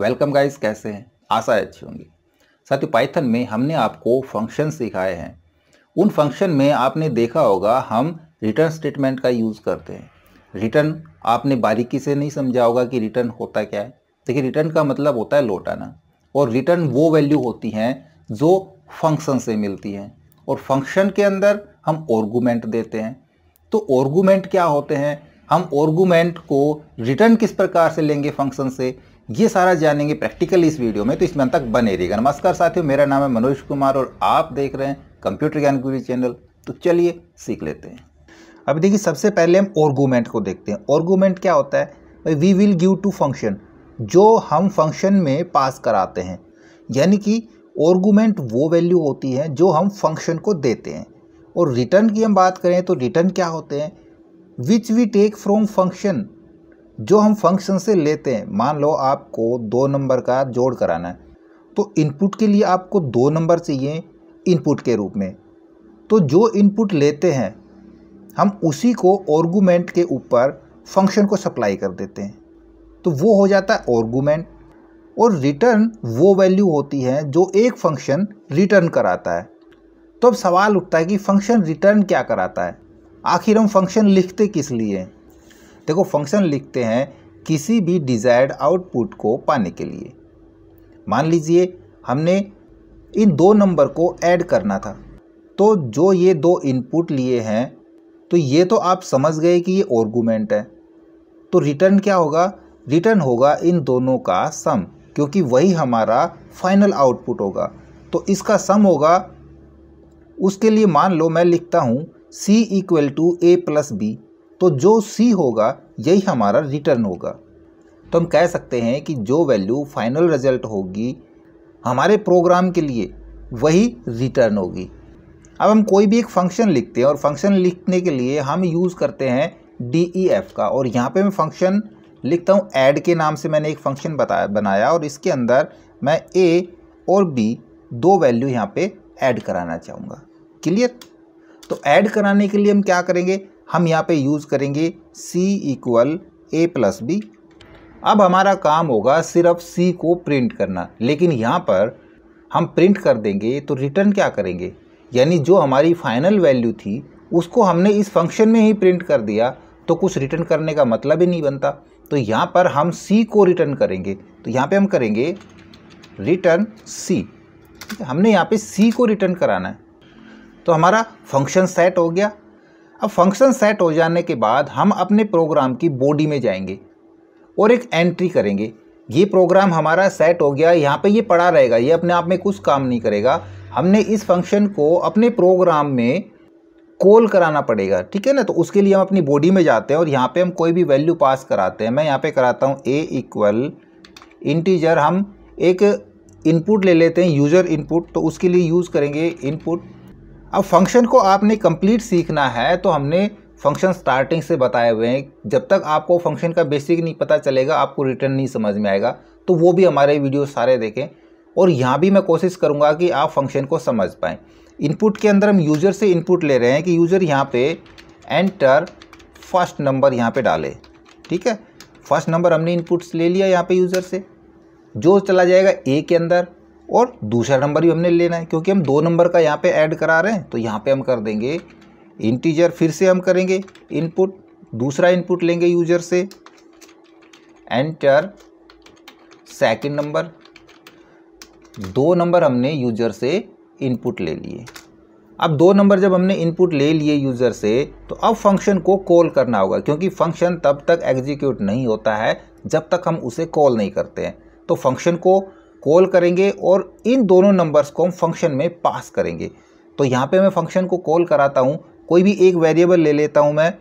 welcome guys कैसे हैं आशा है अच्छी होंगी साथियों पाइथन में हमने आपको फंक्शन सिखाए हैं उन फंक्शन में आपने देखा होगा हम रिटर्न स्टेटमेंट का यूज़ करते हैं रिटर्न आपने बारीकी से नहीं समझा होगा कि रिटर्न होता क्या है देखिए रिटर्न का मतलब होता है लौटाना और रिटर्न वो वैल्यू होती हैं जो फंक्शन से मिलती हैं और फंक्शन के अंदर हम ऑर्गूमेंट देते हैं तो ऑर्गूमेंट क्या होते हैं हम ऑर्गूमेंट को रिटर्न किस प्रकार से लेंगे फंक्शन से ये सारा जानेंगे प्रैक्टिकली इस वीडियो में तो इसमें अंत तक बने रहिएगा नमस्कार साथियों मेरा नाम है मनोज कुमार और आप देख रहे हैं कंप्यूटर ज्ञान गुरु चैनल तो चलिए सीख लेते हैं अब देखिए सबसे पहले हम ऑर्गूमेंट को देखते हैं ऑर्गूमेंट क्या होता है भाई we will give to function जो हम फंक्शन में पास कराते हैं यानी कि ऑर्गूमेंट वो वैल्यू होती है जो हम फंक्शन को देते हैं और रिटर्न की हम बात करें तो रिटर्न क्या होते हैं which we take from function जो हम फंक्शन से लेते हैं मान लो आपको दो नंबर का जोड़ कराना है तो इनपुट के लिए आपको दो नंबर चाहिए इनपुट के रूप में तो जो इनपुट लेते हैं हम उसी को ऑर्गूमेंट के ऊपर फंक्शन को सप्लाई कर देते हैं तो वो हो जाता है ऑर्गूमेंट और रिटर्न वो वैल्यू होती है जो एक फंक्शन रिटर्न कराता है तो अब सवाल उठता है कि फंक्शन रिटर्न क्या कराता है आखिर हम फंक्शन लिखते किस लिए हैं देखो फंक्शन लिखते हैं किसी भी डिज़ायर्ड आउटपुट को पाने के लिए मान लीजिए हमने इन दो नंबर को ऐड करना था तो जो ये दो इनपुट लिए हैं तो ये तो आप समझ गए कि ये ऑर्गूमेंट है तो रिटर्न क्या होगा रिटर्न होगा इन दोनों का सम क्योंकि वही हमारा फाइनल आउटपुट होगा तो इसका सम होगा उसके लिए मान लो मैं लिखता हूँ C equal to A plus B तो जो सी होगा यही हमारा रिटर्न होगा तो हम कह सकते हैं कि जो वैल्यू फाइनल रिजल्ट होगी हमारे प्रोग्राम के लिए वही रिटर्न होगी अब हम कोई भी एक फंक्शन लिखते हैं और फंक्शन लिखने के लिए हम यूज़ करते हैं डी ई एफ का और यहाँ पे मैं फंक्शन लिखता हूँ ऐड के नाम से मैंने एक फंक्शन बताया बनाया और इसके अंदर मैं ए और बी दो वैल्यू यहाँ पे ऐड कराना चाहूँगा क्लियर तो ऐड कराने के लिए हम क्या करेंगे हम यहाँ पे यूज़ करेंगे c equal A plus B अब हमारा काम होगा सिर्फ c को प्रिंट करना लेकिन यहाँ पर हम प्रिंट कर देंगे तो रिटर्न क्या करेंगे यानी जो हमारी फाइनल वैल्यू थी उसको हमने इस फंक्शन में ही प्रिंट कर दिया तो कुछ रिटर्न करने का मतलब ही नहीं बनता तो यहाँ पर हम c को रिटर्न करेंगे तो यहाँ पे हम करेंगे रिटर्न c हमने यहाँ पे c को रिटर्न कराना है तो हमारा फंक्शन सेट हो गया अब फंक्शन सेट हो जाने के बाद हम अपने प्रोग्राम की बॉडी में जाएंगे और एक एंट्री करेंगे ये प्रोग्राम हमारा सेट हो गया यहाँ पे ये पड़ा रहेगा ये अपने आप में कुछ काम नहीं करेगा हमने इस फंक्शन को अपने प्रोग्राम में कॉल कराना पड़ेगा ठीक है ना तो उसके लिए हम अपनी बॉडी में जाते हैं और यहाँ पे हम कोई भी वैल्यू पास कराते हैं मैं यहाँ पे कराता हूँ ए इक्वल इंटीजर हम एक इनपुट ले लेते हैं यूज़र इनपुट तो उसके लिए यूज़ करेंगे इनपुट अब फंक्शन को आपने कंप्लीट सीखना है तो हमने फंक्शन स्टार्टिंग से बताए हुए हैं जब तक आपको फंक्शन का बेसिक नहीं पता चलेगा आपको रिटर्न नहीं समझ में आएगा तो वो भी हमारे वीडियो सारे देखें और यहाँ भी मैं कोशिश करूँगा कि आप फंक्शन को समझ पाएँ इनपुट के अंदर हम यूज़र से इनपुट ले रहे हैं कि यूज़र यहाँ पर एंटर फर्स्ट नंबर यहाँ पर डाले ठीक है फर्स्ट नंबर हमने इनपुट्स ले लिया यहाँ पर यूज़र से जो चला जाएगा ए के अंदर और दूसरा नंबर भी हमने लेना है क्योंकि हम दो नंबर का यहाँ पे ऐड करा रहे हैं तो यहाँ पे हम कर देंगे इंटीजर फिर से हम करेंगे इनपुट दूसरा इनपुट लेंगे यूजर से एंटर सेकंड नंबर दो नंबर हमने यूजर से इनपुट ले लिए अब दो नंबर जब हमने इनपुट ले लिए यूज़र से तो अब फंक्शन को कॉल करना होगा क्योंकि फंक्शन तब तक एग्जीक्यूट नहीं होता है जब तक हम उसे कॉल नहीं करते हैं तो फंक्शन को कॉल करेंगे और इन दोनों नंबर्स को हम फंक्शन में पास करेंगे तो यहाँ पे मैं फंक्शन को कॉल कराता हूँ कोई भी एक वेरिएबल ले लेता हूँ मैं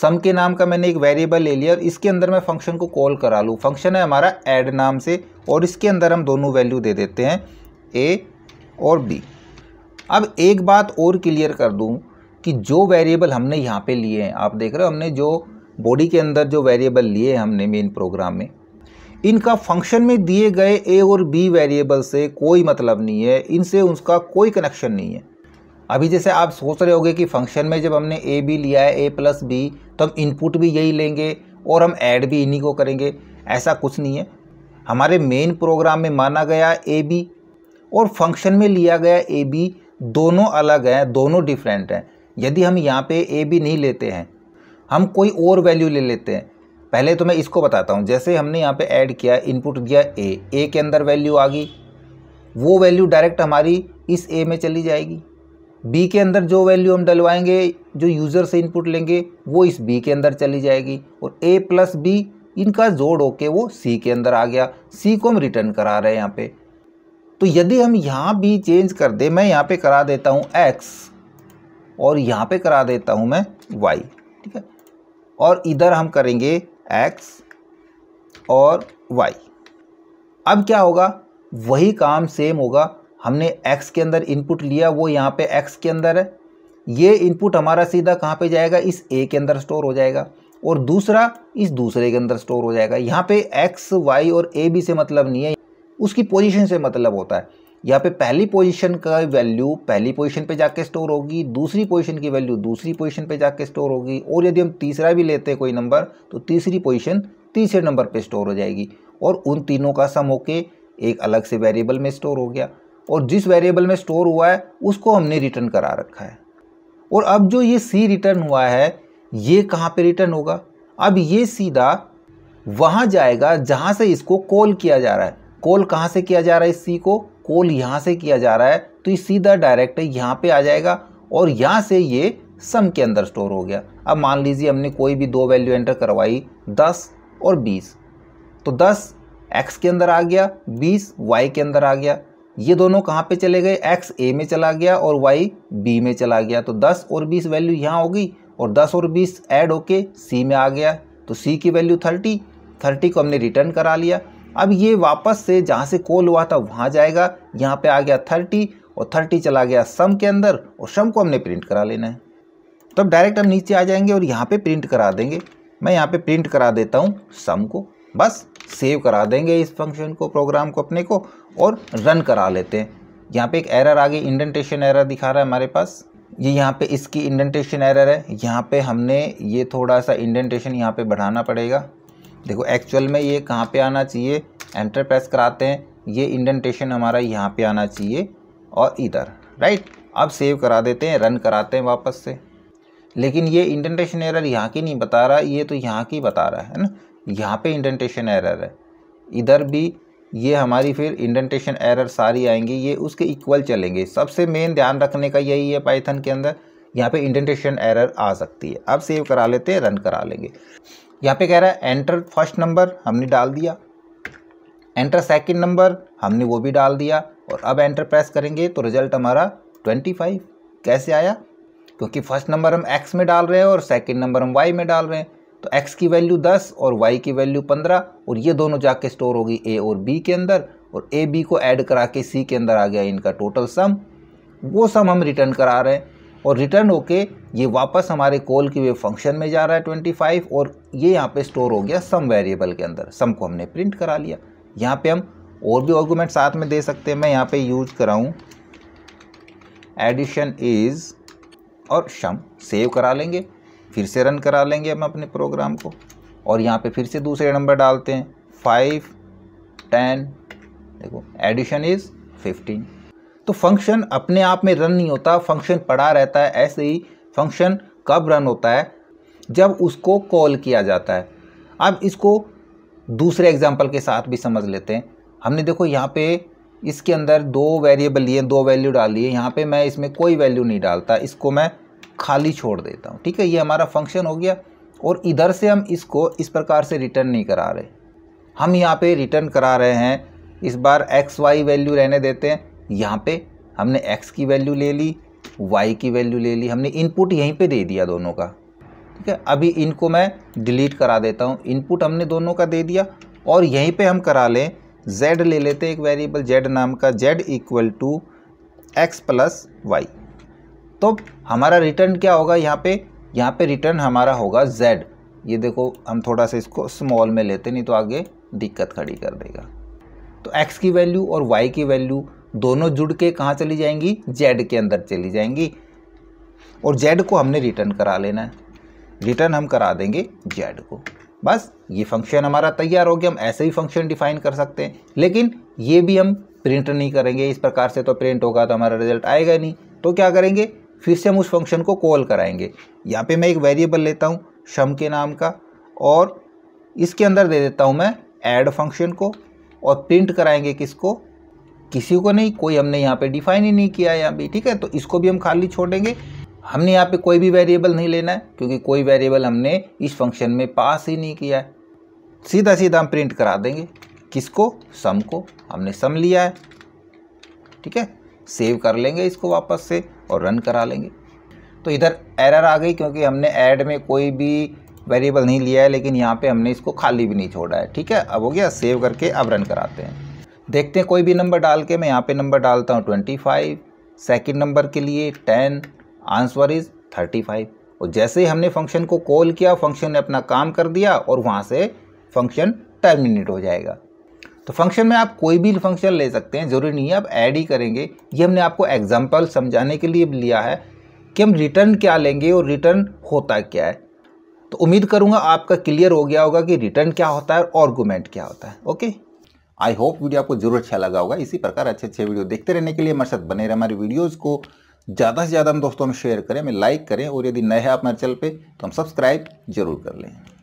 सम के नाम का मैंने एक वेरिएबल ले लिया और इसके अंदर मैं फंक्शन को कॉल करा लूँ फंक्शन है हमारा एड नाम से और इसके अंदर हम दोनों वैल्यू दे देते हैं ए और बी अब एक बात और क्लियर कर दूँ कि जो वेरिएबल हमने यहाँ पे लिए हैं आप देख रहे हो हमने जो बॉडी के अंदर जो वेरिएबल लिए हमने मेन प्रोग्राम में इनका फंक्शन में दिए गए ए और बी वेरिएबल से कोई मतलब नहीं है इनसे उसका कोई कनेक्शन नहीं है अभी जैसे आप सोच रहे होगे कि फंक्शन में जब हमने ए बी लिया है ए प्लस बी तो हम इनपुट भी यही लेंगे और हम ऐड भी इन्हीं को करेंगे ऐसा कुछ नहीं है हमारे मेन प्रोग्राम में माना गया ए बी और फंक्शन में लिया गया ए बी दोनों अलग हैं दोनों डिफरेंट हैं यदि हम यहाँ पे ए बी नहीं लेते हैं हम कोई और वैल्यू ले लेते हैं पहले तो मैं इसको बताता हूँ जैसे हमने यहाँ पे ऐड किया इनपुट दिया ए ए के अंदर वैल्यू आ गई वो वैल्यू डायरेक्ट हमारी इस ए में चली जाएगी बी के अंदर जो वैल्यू हम डलवाएंगे जो यूज़र से इनपुट लेंगे वो इस बी के अंदर चली जाएगी और ए प्लस बी इनका जोड़ होके वो सी के अंदर आ गया सी को हम रिटर्न करा रहे हैं यहाँ पे तो यदि हम यहाँ भी चेंज कर दें मैं यहाँ पे करा देता हूँ एक्स और यहाँ पे करा देता हूँ मैं वाई ठीक है और इधर हम करेंगे एक्स और वाई अब क्या होगा वही काम सेम होगा हमने एक्स के अंदर इनपुट लिया वो यहाँ पे एक्स के अंदर है ये इनपुट हमारा सीधा कहाँ पे जाएगा इस ए के अंदर स्टोर हो जाएगा और दूसरा इस दूसरे के अंदर स्टोर हो जाएगा यहाँ पे एक्स वाई और ए बी से मतलब नहीं है उसकी पोजीशन से मतलब होता है यहाँ पे पहली पोजीशन का वैल्यू पहली पोजीशन पे जाके स्टोर होगी दूसरी पोजीशन की वैल्यू दूसरी पोजीशन पे जाके स्टोर होगी और यदि हम तीसरा भी लेते हैं कोई नंबर तो तीसरी पोजीशन तीसरे नंबर पे स्टोर हो जाएगी और उन तीनों का सम होके एक अलग से वेरिएबल में स्टोर हो गया और जिस वेरिएबल में स्टोर हुआ है उसको हमने रिटर्न करा रखा है और अब जो ये सी रिटर्न हुआ है ये कहाँ पर रिटर्न होगा अब ये सीधा वहाँ जाएगा जहाँ से इसको कॉल किया जा रहा है कॉल कहाँ से किया जा रहा है इस सी को कॉल यहाँ से किया जा रहा है तो ये सीधा डायरेक्ट यहाँ पे आ जाएगा और यहाँ से ये सम के अंदर स्टोर हो गया अब मान लीजिए हमने कोई भी दो वैल्यू एंटर करवाई दस और बीस तो दस एक्स के अंदर आ गया बीस वाई के अंदर आ गया ये दोनों कहाँ पे चले गए एक्स ए में चला गया और वाई बी में चला गया तो दस और बीस वैल्यू यहाँ हो गई और दस और बीस ऐड होके सी में आ गया तो सी की वैल्यू थर्टी थर्टी को हमने रिटर्न करा लिया अब ये वापस से जहाँ से कॉल हुआ था वहाँ जाएगा यहाँ पे आ गया थर्टी और थर्टी चला गया सम के अंदर और सम को हमने प्रिंट करा लेना है तो अब डायरेक्ट हम नीचे आ जाएंगे और यहाँ पे प्रिंट करा देंगे मैं यहाँ पे प्रिंट करा देता हूँ सम को बस सेव करा देंगे इस फंक्शन को प्रोग्राम को अपने को और रन करा लेते हैं यहाँ पर एक एरर आ गई इंडेंटेशन एरर दिखा रहा है हमारे पास ये यहाँ पे इसकी इंडेंटेशन एरर है यहाँ पे हमने ये थोड़ा सा इंडेंटेशन यहाँ पे बढ़ाना पड़ेगा देखो एक्चुअल में ये कहाँ पे आना चाहिए एंटर प्रेस कराते हैं ये इंडेंटेशन हमारा यहाँ पे आना चाहिए और इधर राइट अब सेव करा देते हैं रन कराते हैं वापस से लेकिन ये इंडेंटेशन एरर यहाँ की नहीं बता रहा ये तो यहाँ की बता रहा है ना यहाँ पे इंडेंटेशन एरर है इधर भी ये हमारी फिर इंडेंटेशन एरर सारी आएंगी ये उसके इक्वल चलेंगे सबसे मेन ध्यान रखने का यही है पाइथन के अंदर यहाँ पे इंडेंटेशन एरर आ सकती है अब सेव करा लेते हैं रन करा लेंगे यहाँ पे कह रहा है एंटर फर्स्ट नंबर हमने डाल दिया एंटर सेकंड नंबर हमने वो भी डाल दिया और अब एंटर प्रेस करेंगे तो रिजल्ट हमारा ट्वेंटी फाइव कैसे आया क्योंकि फर्स्ट नंबर हम एक्स में डाल रहे हैं और सेकंड नंबर हम वाई में डाल रहे हैं तो एक्स की वैल्यू दस और वाई की वैल्यू पंद्रह और ये दोनों जाके स्टोर होगी ए और बी के अंदर और ए बी को ऐड करा के सी के अंदर आ गया इनका टोटल सम वो सम हम रिटर्न करा रहे हैं और रिटर्न होके ये वापस हमारे कॉल की वे फंक्शन में जा रहा है 25 और ये यहाँ पे स्टोर हो गया सम वेरिएबल के अंदर सम को हमने प्रिंट करा लिया यहाँ पे हम और भी ऑर्गूमेंट साथ में दे सकते हैं मैं यहाँ पे यूज कराऊँ एडिशन इज़ और सम सेव करा लेंगे फिर से रन करा लेंगे हम अपने प्रोग्राम को और यहाँ पर फिर से दूसरे नंबर डालते हैं फाइव टेन देखो एडिशन इज़ फिफ्टीन तो फंक्शन अपने आप में रन नहीं होता फंक्शन पड़ा रहता है ऐसे ही फंक्शन कब रन होता है जब उसको कॉल किया जाता है अब इसको दूसरे एग्जाम्पल के साथ भी समझ लेते हैं हमने देखो यहाँ पे इसके अंदर दो वेरिएबल लिए दो वैल्यू डाली है यहाँ पे मैं इसमें कोई वैल्यू नहीं डालता इसको मैं खाली छोड़ देता हूँ ठीक है ये हमारा फंक्शन हो गया और इधर से हम इसको इस प्रकार से रिटर्न नहीं करा रहे हम यहाँ पे रिटर्न करा रहे हैं इस बार एक्स वाई वैल्यू रहने देते हैं यहाँ पे हमने एक्स की वैल्यू ले ली वाई की वैल्यू ले ली हमने इनपुट यहीं पे दे दिया दोनों का ठीक है अभी इनको मैं डिलीट करा देता हूँ इनपुट हमने दोनों का दे दिया और यहीं पे हम करा लें z ले लेते एक वेरिएबल z नाम का z equal to x plus y तो हमारा रिटर्न क्या होगा यहाँ पे यहाँ पे रिटर्न हमारा होगा z ये देखो हम थोड़ा सा इसको स्मॉल में लेते नहीं तो आगे दिक्कत खड़ी कर देगा तो x की वैल्यू और y की वैल्यू दोनों जुड़ के कहाँ चली जाएंगी जेड के अंदर चली जाएंगी और जेड को हमने रिटर्न करा लेना है रिटर्न हम करा देंगे जेड को बस ये फंक्शन हमारा तैयार हो गया हम ऐसे ही फंक्शन डिफाइन कर सकते हैं लेकिन ये भी हम प्रिंट नहीं करेंगे इस प्रकार से तो प्रिंट होगा तो हमारा रिजल्ट आएगा नहीं तो क्या करेंगे फिर से हम उस फंक्शन को कॉल कराएंगे यहाँ पे मैं एक वेरिएबल लेता हूँ शम के नाम का और इसके अंदर दे देता हूँ मैं ऐड फंक्शन को और प्रिंट कराएंगे किसको किसी को नहीं कोई हमने यहाँ पे डिफाइन ही नहीं किया है यहाँ भी ठीक है तो इसको भी हम खाली छोड़ेंगे हमने यहाँ पे कोई भी वेरिएबल नहीं लेना है क्योंकि कोई वेरिएबल हमने इस फंक्शन में पास ही नहीं किया है सीधा सीधा हम प्रिंट करा देंगे किसको सम को हमने सम लिया है ठीक है सेव कर लेंगे इसको वापस से और रन करा लेंगे तो इधर एरर आ गई क्योंकि हमने ऐड में कोई भी वेरिएबल नहीं लिया है लेकिन यहाँ पे हमने इसको खाली भी नहीं छोड़ा है ठीक है अब हो गया सेव करके अब रन कराते हैं देखते हैं कोई भी नंबर डाल के मैं यहाँ पे नंबर डालता हूँ ट्वेंटी फाइव सेकेंड नंबर के लिए ten answer is thirty five और जैसे ही हमने फंक्शन को कॉल किया फंक्शन ने अपना काम कर दिया और वहाँ से फंक्शन टर्मिनेट हो जाएगा तो फंक्शन में आप कोई भी फंक्शन ले सकते हैं ज़रूरी नहीं है आप ऐड ही करेंगे ये हमने आपको एग्जाम्पल समझाने के लिए लिया है कि हम रिटर्न क्या लेंगे और रिटर्न होता क्या है तो उम्मीद करूँगा आपका क्लियर हो गया होगा कि रिटर्न क्या होता है और आर्गूमेंट क्या होता है ओके आई होप वीडियो आपको जरूर अच्छा लगा होगा इसी प्रकार अच्छे अच्छे वीडियो देखते रहने के लिए हमारे साथ बने रहे हमारे वीडियोज़ को ज़्यादा से ज़्यादा हम दोस्तों में शेयर करें हमें लाइक करें और यदि नए हैं आप हमारे चैनल पर तो हम सब्सक्राइब जरूर कर लें